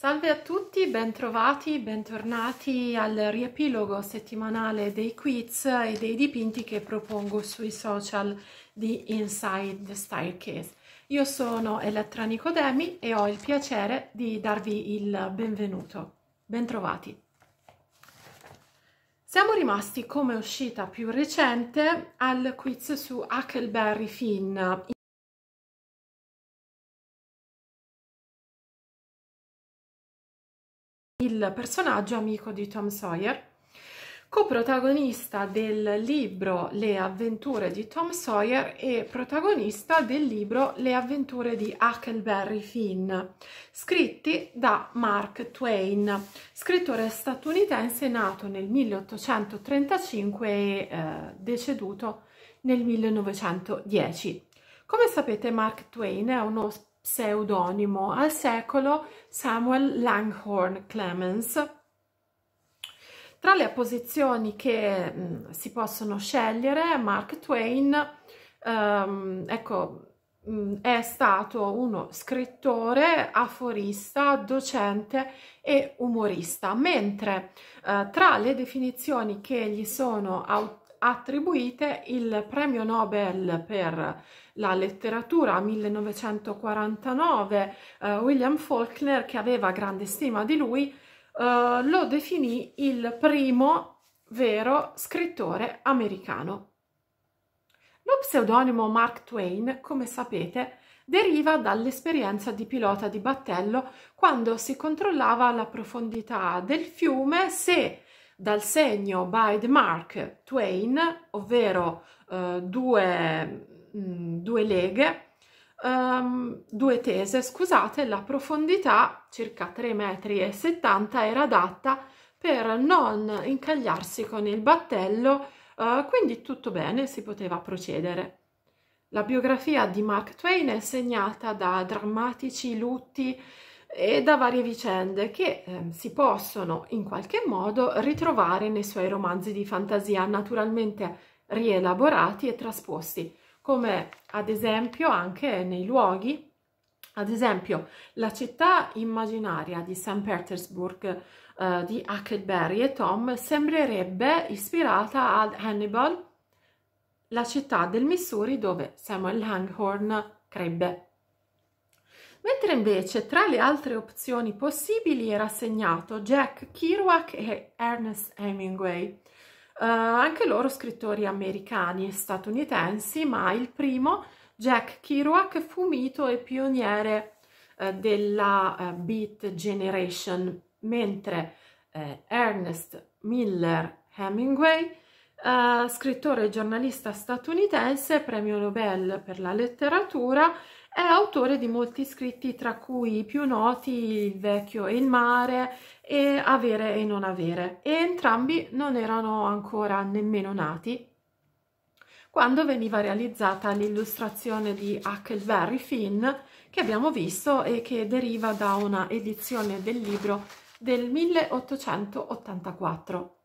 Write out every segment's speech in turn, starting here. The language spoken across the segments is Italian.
Salve a tutti, bentrovati, bentornati al riepilogo settimanale dei quiz e dei dipinti che propongo sui social di Inside the Staircase. Io sono Elettra Nicodemi e ho il piacere di darvi il benvenuto. Bentrovati. Siamo rimasti come uscita più recente al quiz su Huckleberry Finn il personaggio amico di Tom Sawyer, coprotagonista del libro Le avventure di Tom Sawyer e protagonista del libro Le avventure di Huckleberry Finn, scritti da Mark Twain, scrittore statunitense nato nel 1835 e eh, deceduto nel 1910. Come sapete Mark Twain è uno pseudonimo al secolo Samuel Langhorne Clemens. Tra le apposizioni che mh, mm, si possono scegliere, Mark Twain um, ecco, mh, mm, è stato uno scrittore, aforista, docente e umorista, mentre uh, tra le definizioni che gli sono autorizzate attribuite il premio Nobel per la letteratura 1949, eh, William Faulkner, che aveva grande stima di lui, eh, lo definì il primo vero scrittore americano. Lo pseudonimo Mark Twain, come sapete, deriva dall'esperienza di pilota di battello quando si controllava la profondità del fiume se dal segno by the mark twain, ovvero eh, due, mh, mm, due leghe, Um, due tese, scusate, la profondità, circa 3,70 metri, era adatta per non incagliarsi con il battello, uh, quindi tutto bene, si poteva procedere. La biografia di Mark Twain è segnata da drammatici lutti e da varie vicende che eh, si possono in qualche modo ritrovare nei suoi romanzi di fantasia naturalmente rielaborati e trasposti, come ad esempio anche nei luoghi ad esempio, la città immaginaria di St. Petersburg eh, di Huckleberry e Tom sembrerebbe ispirata ad Hannibal, la città del Missouri dove Samuel Langhorne crebbe mentre invece tra le altre opzioni possibili era segnato Jack Kerouac e Ernest Hemingway, eh, anche loro scrittori americani e statunitensi, ma il primo, Jack Kerouac, fu mito e pioniere eh, della eh, Beat Generation, mentre eh, Ernest Miller Hemingway Uh, scrittore e giornalista statunitense, premio Nobel per la letteratura, è autore di molti scritti, tra cui i più noti Il vecchio e il mare e Avere e non avere, e entrambi non erano ancora nemmeno nati quando veniva realizzata l'illustrazione di Huckleberry Finn che abbiamo visto e che deriva da una edizione del libro del 1884.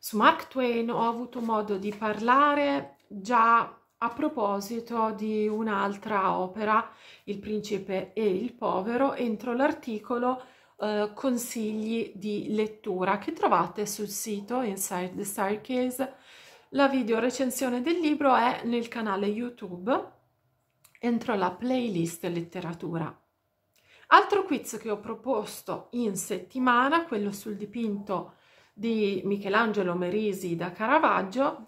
Su Mark Twain ho avuto modo di parlare già a proposito di un'altra opera, Il principe e il povero, entro l'articolo eh, consigli di lettura che trovate sul sito Inside the Staircase. La video recensione del libro è nel canale YouTube entro la playlist letteratura. Altro quiz che ho proposto in settimana, quello sul dipinto di Michelangelo Merisi da Caravaggio,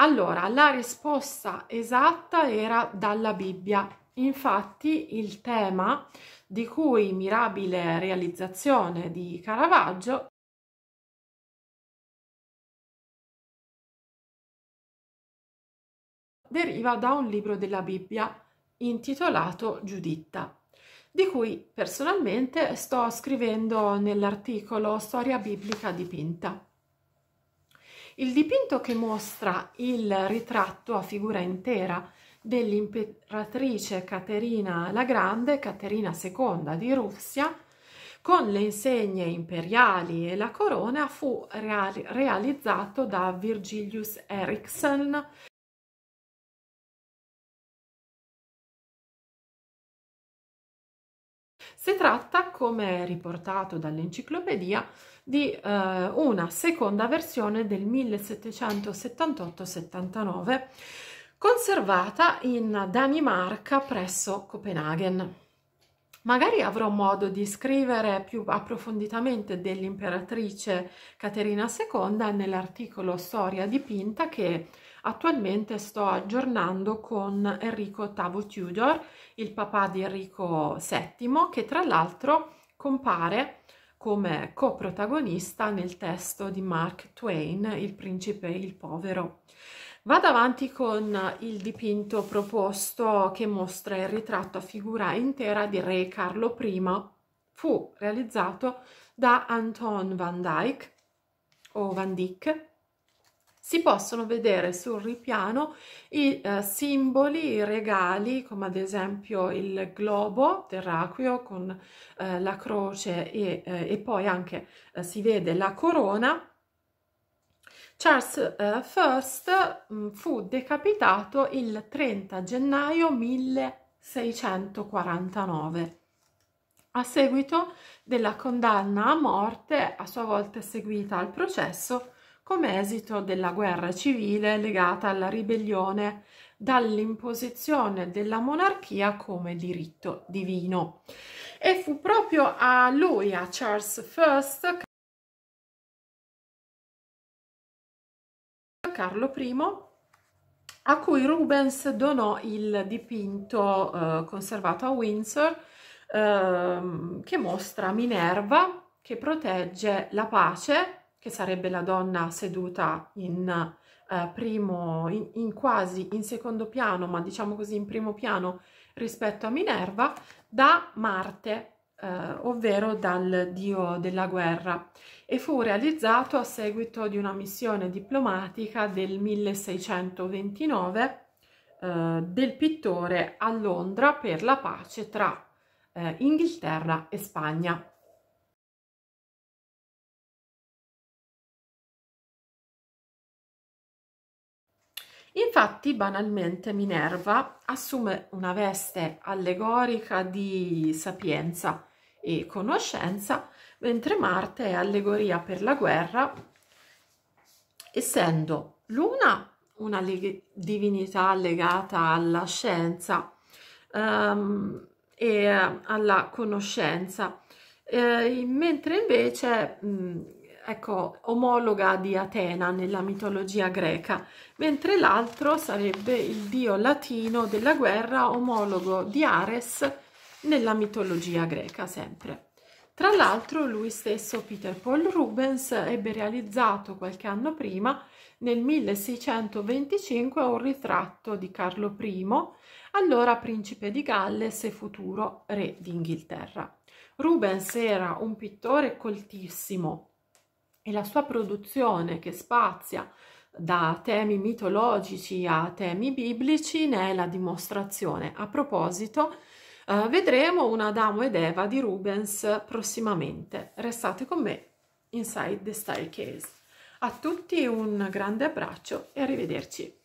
allora, la risposta esatta era dalla Bibbia. Infatti il tema di cui mirabile realizzazione di Caravaggio deriva da un libro della Bibbia intitolato Giuditta, di cui personalmente sto scrivendo nell'articolo Storia biblica dipinta. Il dipinto che mostra il ritratto a figura intera dell'imperatrice Caterina la Grande, Caterina II di Russia, con le insegne imperiali e la corona fu real realizzato da Virgilius Ericsson Si tratta, come riportato dall'enciclopedia, di eh, una seconda versione del 1778-79 conservata in Danimarca presso Copenaghen. Magari avrò modo di scrivere più approfonditamente dell'imperatrice Caterina II nell'articolo Storia dipinta che Attualmente sto aggiornando con Enrico VIII Tudor, il papà di Enrico VII, che tra l'altro compare come coprotagonista nel testo di Mark Twain, Il principe e il povero. Vado avanti con il dipinto proposto che mostra il ritratto a figura intera di Re Carlo I. Fu realizzato da Anton van Dyck o Van Dyck si possono vedere sul ripiano i eh, simboli, i regali, come ad esempio il globo terraqueo con eh, la croce e, eh, e poi anche eh, si vede la corona. Charles eh, I mm, fu decapitato il 30 gennaio 1649 a seguito della condanna a morte, a sua volta seguita al processo come esito della guerra civile legata alla ribellione dall'imposizione della monarchia come diritto divino. E fu proprio a lui, a Charles I, Carlo I, a cui Rubens donò il dipinto eh, conservato a Windsor eh, che mostra Minerva che protegge la pace che sarebbe la donna seduta in, eh, primo, in, in quasi in secondo piano, ma diciamo così in primo piano rispetto a Minerva, da Marte, Uh, ovvero dal dio della guerra, e fu realizzato a seguito di una missione diplomatica del 1629 uh, eh, del pittore a Londra per la pace tra uh, Inghilterra e Spagna. Infatti, banalmente, Minerva assume una veste allegorica di sapienza e conoscenza, mentre Marte è allegoria per la guerra, essendo l'una una divinità legata alla scienza um, e eh, alla conoscenza, eh, mentre invece mh, ecco, omologa di Atena nella mitologia greca, mentre l'altro sarebbe il dio latino della guerra, omologo di Ares nella mitologia greca sempre. Tra l'altro lui stesso Peter Paul Rubens ebbe realizzato qualche anno prima, nel 1625, un ritratto di Carlo I, allora principe di Galles e futuro re d'Inghilterra. Rubens era un pittore coltissimo, e la sua produzione che spazia da temi mitologici a temi biblici ne è la dimostrazione. A proposito, eh, vedremo un Adamo ed Eva di Rubens prossimamente. Restate con me inside the staircase. A tutti un grande abbraccio e arrivederci.